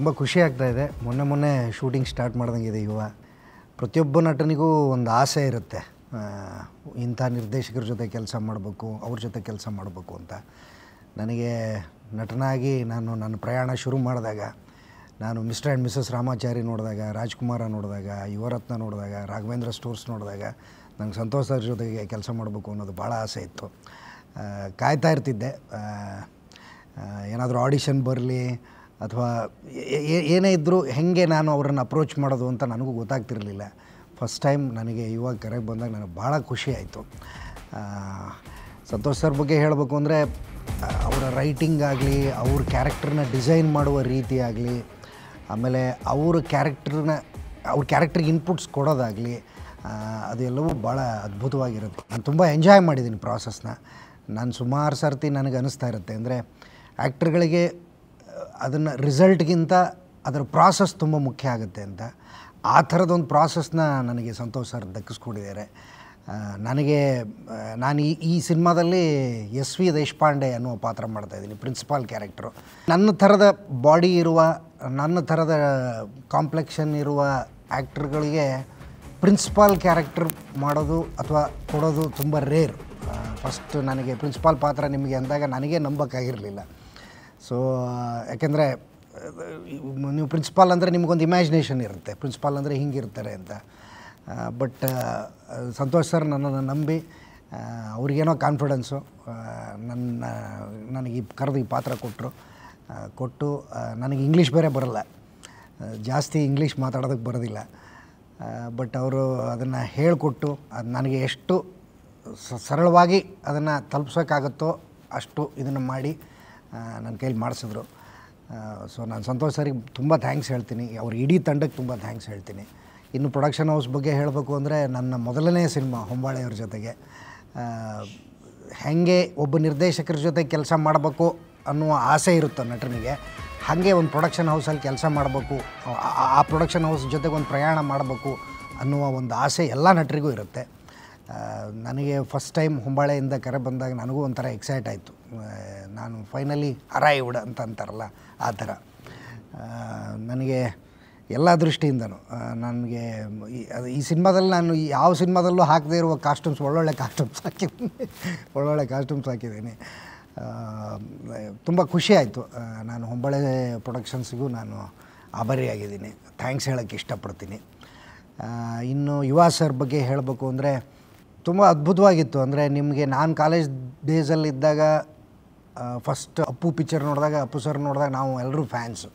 ತುಂಬ ಖುಷಿ ಆಗ್ತಾ ಇದೆ ಮೊನ್ನೆ ಮೊನ್ನೆ ಶೂಟಿಂಗ್ ಸ್ಟಾರ್ಟ್ ಮಾಡ್ದಂಗಿದೆ ಯುವ ಪ್ರತಿಯೊಬ್ಬ ನಟನಿಗೂ ಒಂದು ಆಸೆ ಇರುತ್ತೆ ಇಂಥ ನಿರ್ದೇಶಕರ ಜೊತೆ ಕೆಲಸ ಮಾಡಬೇಕು ಅವ್ರ ಜೊತೆ ಕೆಲಸ ಮಾಡಬೇಕು ಅಂತ ನನಗೆ ನಟನಾಗಿ ನಾನು ನನ್ನ ಪ್ರಯಾಣ ಶುರು ಮಾಡಿದಾಗ ನಾನು ಮಿಸ್ಟರ್ ಆ್ಯಂಡ್ ಮಿಸಸ್ ರಾಮಾಚಾರಿ ನೋಡಿದಾಗ ರಾಜ್ಕುಮಾರ ನೋಡಿದಾಗ ಯುವರತ್ನ ನೋಡಿದಾಗ ರಾಘವೇಂದ್ರ ಸ್ಟೋರ್ಸ್ ನೋಡಿದಾಗ ನಂಗೆ ಸಂತೋಷದ ಜೊತೆಗೆ ಕೆಲಸ ಮಾಡಬೇಕು ಅನ್ನೋದು ಭಾಳ ಆಸೆ ಇತ್ತು ಕಾಯ್ತಾ ಇರ್ತಿದ್ದೆ ಏನಾದರೂ ಆಡಿಷನ್ ಬರಲಿ ಅಥವಾ ಏನೇ ಇದ್ದರೂ ಹೇಗೆ ನಾನು ಅವ್ರನ್ನ ಅಪ್ರೋಚ್ ಮಾಡೋದು ಅಂತ ನನಗೂ ಗೊತ್ತಾಗ್ತಿರಲಿಲ್ಲ ಫಸ್ಟ್ ಟೈಮ್ ನನಗೆ ಇವಾಗ ಕರೆಗೆ ಬಂದಾಗ ನನಗೆ ಭಾಳ ಖುಷಿಯಾಯಿತು ಸಂತೋಷ್ ಸರ್ ಬಗ್ಗೆ ಹೇಳಬೇಕು ಅಂದರೆ ಅವರ ರೈಟಿಂಗ್ ಆಗಲಿ ಅವ್ರ ಕ್ಯಾರೆಕ್ಟರ್ನ ಡಿಸೈನ್ ಮಾಡುವ ರೀತಿ ಆಗಲಿ ಆಮೇಲೆ ಅವ್ರ ಕ್ಯಾರೆಕ್ಟರ್ನ ಅವ್ರ ಕ್ಯಾರೆಕ್ಟರ್ಗೆ ಇನ್ಪುಟ್ಸ್ ಕೊಡೋದಾಗಲಿ ಅದೆಲ್ಲವೂ ಭಾಳ ಅದ್ಭುತವಾಗಿರುತ್ತೆ ನಾನು ತುಂಬ ಎಂಜಾಯ್ ಮಾಡಿದ್ದೀನಿ ಪ್ರಾಸೆಸ್ನ ನಾನು ಸುಮಾರು ಸರ್ತಿ ನನಗೆ ಅನ್ನಿಸ್ತಾ ಇರುತ್ತೆ ಅಂದರೆ ಆ್ಯಕ್ಟ್ರ್ಗಳಿಗೆ ಅದನ್ನು ರಿಸಲ್ಟ್ಗಿಂತ ಅದರ ಪ್ರಾಸೆಸ್ ತುಂಬ ಮುಖ್ಯ ಆಗುತ್ತೆ ಅಂತ ಆ ಥರದೊಂದು ಪ್ರಾಸೆಸ್ನ ನನಗೆ ಸಂತೋಷ್ ಸರ್ ದಕ್ಕಿಸ್ಕೊಂಡಿದ್ದಾರೆ ನನಗೆ ನಾನು ಈ ಈ ಸಿನಿಮಾದಲ್ಲಿ ಎಸ್ ವಿ ದೇಶಪಾಂಡೆ ಅನ್ನುವ ಪಾತ್ರ ಮಾಡ್ತಾ ಇದ್ದೀನಿ ಪ್ರಿನ್ಸಿಪಾಲ್ ಕ್ಯಾರೆಕ್ಟರು ನನ್ನ ಥರದ ಬಾಡಿ ಇರುವ ನನ್ನ ಥರದ ಕಾಂಪ್ಲೆಕ್ಷನ್ ಇರುವ ಆ್ಯಕ್ಟ್ರ್ಗಳಿಗೆ ಪ್ರಿನ್ಸಿಪಾಲ್ ಕ್ಯಾರೆಕ್ಟರ್ ಮಾಡೋದು ಅಥವಾ ಕೊಡೋದು ತುಂಬ ರೇರ್ ಫಸ್ಟ್ ನನಗೆ ಪ್ರಿನ್ಸಿಪಾಲ್ ಪಾತ್ರ ನಿಮಗೆ ಅಂದಾಗ ನನಗೆ ನಂಬಕ್ಕಾಗಿರಲಿಲ್ಲ ಸೊ uh, ಯಾಕೆಂದರೆ ನೀವು ಪ್ರಿನ್ಸಿಪಾಲ್ ಅಂದರೆ ನಿಮಗೊಂದು ಇಮ್ಯಾಜಿನೇಷನ್ ಇರುತ್ತೆ ಪ್ರಿನ್ಸಿಪಾಲ್ ಅಂದರೆ ಹಿಂಗಿರ್ತಾರೆ ಅಂತ ಬಟ್ ಸಂತೋಷ್ ಸರ್ ನನ್ನನ್ನು ನಂಬಿ ಅವ್ರಿಗೇನೋ ಕಾನ್ಫಿಡೆನ್ಸು ನನ್ನ ನನಗೆ ಈ ಕರೆದು ಈ ಪಾತ್ರ ಕೊಟ್ಟರು ಕೊಟ್ಟು ನನಗೆ ಇಂಗ್ಲೀಷ್ ಬೇರೆ ಬರಲ್ಲ ಜಾಸ್ತಿ ಇಂಗ್ಲೀಷ್ ಮಾತಾಡೋದಕ್ಕೆ ಬರೋದಿಲ್ಲ ಬಟ್ ಅವರು ಅದನ್ನು ಹೇಳಿಕೊಟ್ಟು ಅದು ನನಗೆ ಎಷ್ಟು ಸರಳವಾಗಿ ಅದನ್ನು ತಲುಪಿಸೋಕ್ಕಾಗುತ್ತೋ ಅಷ್ಟು ಇದನ್ನು ಮಾಡಿ ನನ್ನ ಕೈಲಿ ಮಾಡಿಸಿದ್ರು ಸೊ ನಾನು ಸಂತೋಷ್ ಸರಿಗೆ ತುಂಬ ಥ್ಯಾಂಕ್ಸ್ ಹೇಳ್ತೀನಿ ಅವ್ರ ಇಡೀ ತಂಡಕ್ಕೆ ತುಂಬ ಥ್ಯಾಂಕ್ಸ್ ಹೇಳ್ತೀನಿ ಇನ್ನು ಪ್ರೊಡಕ್ಷನ್ ಹೌಸ್ ಬಗ್ಗೆ ಹೇಳಬೇಕು ಅಂದರೆ ನನ್ನ ಮೊದಲನೇ ಸಿನಿಮಾ ಹೊಂಬಾಳೆಯವ್ರ ಜೊತೆಗೆ ಹೇಗೆ ಒಬ್ಬ ನಿರ್ದೇಶಕರ ಜೊತೆ ಕೆಲಸ ಮಾಡಬೇಕು ಅನ್ನುವ ಆಸೆ ಇರುತ್ತೆ ನಟನಿಗೆ ಹಾಗೆ ಒಂದು ಪ್ರೊಡಕ್ಷನ್ ಹೌಸಲ್ಲಿ ಕೆಲಸ ಮಾಡಬೇಕು ಆ ಪ್ರೊಡಕ್ಷನ್ ಹೌಸ್ ಜೊತೆಗೆ ಒಂದು ಪ್ರಯಾಣ ಮಾಡಬೇಕು ಅನ್ನುವ ಒಂದು ಆಸೆ ಎಲ್ಲ ನಟರಿಗೂ ಇರುತ್ತೆ ನನಗೆ ಫಸ್ಟ್ ಟೈಮ್ ಹೊಂಬಾಳೆಯಿಂದ ಕರೆ ಬಂದಾಗ ನನಗೂ ಒಂಥರ ಎಕ್ಸೈಟ್ ಆಯಿತು ನಾನು ಫೈನಲಿ ಅರೈವ್ಡ್ ಅಂತ ಅಂತಾರಲ್ಲ ಆ ಥರ ನನಗೆ ಎಲ್ಲ ದೃಷ್ಟಿಯಿಂದನೂ ನನಗೆ ಈ ಸಿನಿಮಾದಲ್ಲಿ ನಾನು ಯಾವ ಸಿನಿಮಾದಲ್ಲೂ ಹಾಕದೇ ಇರುವ ಕಾಸ್ಟ್ಯೂಮ್ಸ್ ಒಳ್ಳೊಳ್ಳೆ ಕಾಸ್ಟ್ಯೂಮ್ಸ್ ಹಾಕಿದ್ದೀನಿ ಒಳ್ಳೊಳ್ಳೆ ಕಾಸ್ಟ್ಯೂಮ್ಸ್ ಹಾಕಿದ್ದೀನಿ ತುಂಬ ಖುಷಿಯಾಯಿತು ನಾನು ಹೊಂಬಳೆ ಪ್ರೊಡಕ್ಷನ್ಸ್ಗೂ ನಾನು ಆಭಾರಿಯಾಗಿದ್ದೀನಿ ಥ್ಯಾಂಕ್ಸ್ ಹೇಳೋಕ್ಕೆ ಇಷ್ಟಪಡ್ತೀನಿ ಇನ್ನು ಯುವ ಸರ್ ಬಗ್ಗೆ ಹೇಳಬೇಕು ಅಂದರೆ ತುಂಬ ಅದ್ಭುತವಾಗಿತ್ತು ಅಂದರೆ ನಿಮಗೆ ನಾನು ಕಾಲೇಜ್ ಡೇಸಲ್ಲಿ ಇದ್ದಾಗ ಫಸ್ಟ್ ಅಪ್ಪು ಪಿಕ್ಚರ್ ನೋಡಿದಾಗ ಅಪ್ಪು ಸರ್ ನೋಡಿದಾಗ ನಾವು ಎಲ್ಲರೂ ಫ್ಯಾನ್ಸು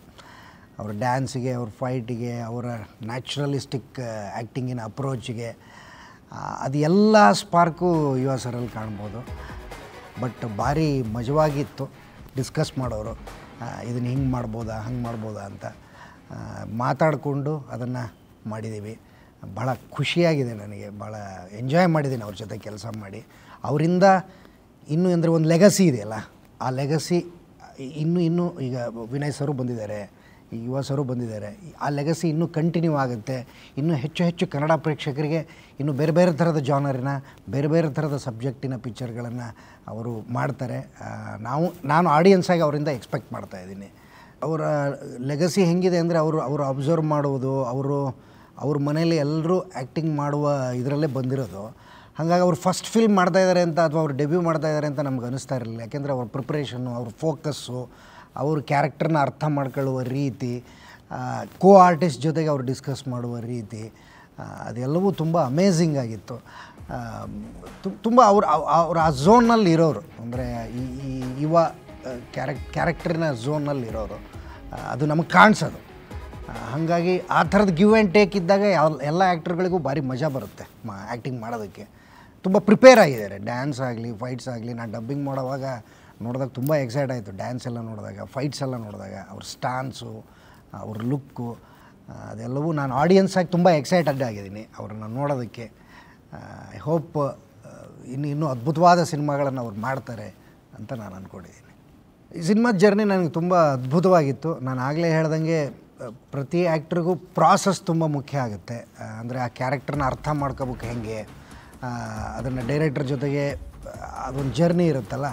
ಅವ್ರ ಡ್ಯಾನ್ಸಿಗೆ ಅವ್ರ ಫೈಟಿಗೆ ಅವರ ನ್ಯಾಚುರಲಿಸ್ಟಿಕ್ ಆ್ಯಕ್ಟಿಂಗಿನ ಅಪ್ರೋಚ್ಗೆ ಅದು ಎಲ್ಲ ಸ್ಪಾರ್ಕು ಯುವ ಸರಲ್ಲಿ ಕಾಣ್ಬೋದು ಬಟ್ ಭಾರಿ ಮಜವಾಗಿತ್ತು ಡಿಸ್ಕಸ್ ಮಾಡೋರು ಇದನ್ನು ಹಿಂಗೆ ಮಾಡ್ಬೋದಾ ಹಂಗೆ ಮಾಡ್ಬೋದಾ ಅಂತ ಮಾತಾಡಿಕೊಂಡು ಅದನ್ನು ಮಾಡಿದ್ದೀವಿ ಭಾಳ ಖುಷಿಯಾಗಿದೆ ನನಗೆ ಭಾಳ ಎಂಜಾಯ್ ಮಾಡಿದ್ದೀನಿ ಅವ್ರ ಜೊತೆ ಕೆಲಸ ಮಾಡಿ ಅವರಿಂದ ಇನ್ನೂ ಅಂದರೆ ಒಂದು ಲೆಗಸಿ ಇದೆಯಲ್ಲ ಆ ಲೆಗಸಿ ಇನ್ನೂ ಇನ್ನೂ ಈಗ ವಿನಯ್ ಸರು ಬಂದಿದ್ದಾರೆ ಯುವ ಸರು ಬಂದಿದ್ದಾರೆ ಆ ಲೆಗಸಿ ಇನ್ನೂ ಕಂಟಿನ್ಯೂ ಆಗುತ್ತೆ ಇನ್ನೂ ಹೆಚ್ಚು ಹೆಚ್ಚು ಕನ್ನಡ ಪ್ರೇಕ್ಷಕರಿಗೆ ಇನ್ನು ಬೇರೆ ಬೇರೆ ಥರದ ಜಾನರಿನ ಬೇರೆ ಬೇರೆ ಥರದ ಸಬ್ಜೆಕ್ಟಿನ ಪಿಕ್ಚರ್ಗಳನ್ನು ಅವರು ಮಾಡ್ತಾರೆ ನಾವು ನಾನು ಆಡಿಯನ್ಸಾಗಿ ಅವರಿಂದ ಎಕ್ಸ್ಪೆಕ್ಟ್ ಮಾಡ್ತಾಯಿದ್ದೀನಿ ಅವರ ಲೆಗಸಿ ಹೆಂಗಿದೆ ಅಂದರೆ ಅವರು ಅವರು ಅಬ್ಸರ್ವ್ ಮಾಡುವುದು ಅವರು ಅವ್ರ ಮನೇಲಿ ಎಲ್ಲರೂ ಆ್ಯಕ್ಟಿಂಗ್ ಮಾಡುವ ಇದರಲ್ಲೇ ಬಂದಿರೋದು ಹಾಗಾಗಿ ಅವ್ರು ಫಸ್ಟ್ ಫಿಲ್ಮ್ ಮಾಡ್ತಾ ಇದ್ದಾರೆ ಅಂತ ಅಥವಾ ಅವ್ರು ಡೆಬ್ಯೂ ಮಾಡ್ತಾ ಇದ್ದಾರೆ ಅಂತ ನಮ್ಗೆ ಅನಿಸ್ತಾ ಇರಲಿಲ್ಲ ಯಾಕೆಂದರೆ ಅವ್ರ ಪ್ರಿಪ್ರೇಷನ್ನು ಅವ್ರ ಫೋಕಸ್ಸು ಅವ್ರ ಕ್ಯಾರೆಕ್ಟರ್ನ ಅರ್ಥ ಮಾಡ್ಕೊಳ್ಳುವ ರೀತಿ ಕೋ ಆರ್ಟಿಸ್ಟ್ ಜೊತೆಗೆ ಅವ್ರು ಡಿಸ್ಕಸ್ ಮಾಡುವ ರೀತಿ ಅದೆಲ್ಲವೂ ತುಂಬ ಅಮೇಝಿಂಗ್ ಆಗಿತ್ತು ತುಂಬ ಅವ್ರು ಅವ್ರು ಆ ಝೋನ್ನಲ್ಲಿ ಇರೋರು ಅಂದರೆ ಈ ಯುವ ಕ್ಯಾರೆಕ್ ಕ್ಯಾರೆಕ್ಟರಿನ ಝೋನ್ನಲ್ಲಿ ಇರೋರು ಅದು ನಮಗೆ ಕಾಣಿಸೋದು ಹಾಗಾಗಿ ಆ ಥರದ ಗಿವ್ ಆ್ಯಂಡ್ ಟೇಕ್ ಇದ್ದಾಗ ಎಲ್ಲ ಆ್ಯಕ್ಟರ್ಗಳಿಗೂ ಭಾರಿ ಮಜಾ ಬರುತ್ತೆ ಮಾ ಆ್ಯಕ್ಟಿಂಗ್ ಮಾಡೋದಕ್ಕೆ ತುಂಬ ಪ್ರಿಪೇರ್ ಆಗಿದ್ದಾರೆ ಡ್ಯಾನ್ಸ್ ಆಗಲಿ ಫೈಟ್ಸ್ ಆಗಲಿ ನಾನು ಡಬ್ಬಿಂಗ್ ಮಾಡೋವಾಗ ನೋಡಿದಾಗ ತುಂಬ ಎಕ್ಸೈಟ್ ಆಯಿತು ಡ್ಯಾನ್ಸ್ ಎಲ್ಲ ನೋಡಿದಾಗ ಫೈಟ್ಸ್ ಎಲ್ಲ ನೋಡಿದಾಗ ಅವ್ರ ಸ್ಟಾನ್ಸು ಅವ್ರ ಲುಕ್ಕು ಅದೆಲ್ಲವೂ ನಾನು ಆಡಿಯನ್ಸಾಗಿ ತುಂಬ ಎಕ್ಸೈಟೆಡ್ ಆಗಿದ್ದೀನಿ ಅವ್ರನ್ನ ನೋಡೋದಕ್ಕೆ ಐ ಹೋಪ್ ಇನ್ನು ಇನ್ನೂ ಅದ್ಭುತವಾದ ಸಿನಿಮಾಗಳನ್ನು ಅವ್ರು ಮಾಡ್ತಾರೆ ಅಂತ ನಾನು ಅಂದ್ಕೊಂಡಿದ್ದೀನಿ ಈ ಸಿನಿಮಾ ಜರ್ನಿ ನನಗೆ ತುಂಬ ಅದ್ಭುತವಾಗಿತ್ತು ನಾನು ಆಗಲೇ ಹೇಳ್ದಂಗೆ ಪ್ರತಿ ಆ್ಯಕ್ಟ್ರಿಗೂ ಪ್ರಾಸೆಸ್ ತುಂಬ ಮುಖ್ಯ ಆಗುತ್ತೆ ಅಂದರೆ ಆ ಕ್ಯಾರೆಕ್ಟರ್ನ ಅರ್ಥ ಮಾಡ್ಕೋಬೇಕು ಹೆಂಗೆ ಅದನ್ನು ಡೈರೆಕ್ಟರ್ ಜೊತೆಗೆ ಅದೊಂದು ಜರ್ನಿ ಇರುತ್ತಲ್ಲ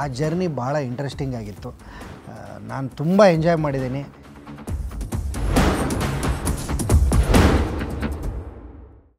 ಆ ಜರ್ನಿ ಭಾಳ ಇಂಟ್ರೆಸ್ಟಿಂಗ್ ಆಗಿತ್ತು ನಾನು ತುಂಬ ಎಂಜಾಯ್ ಮಾಡಿದ್ದೀನಿ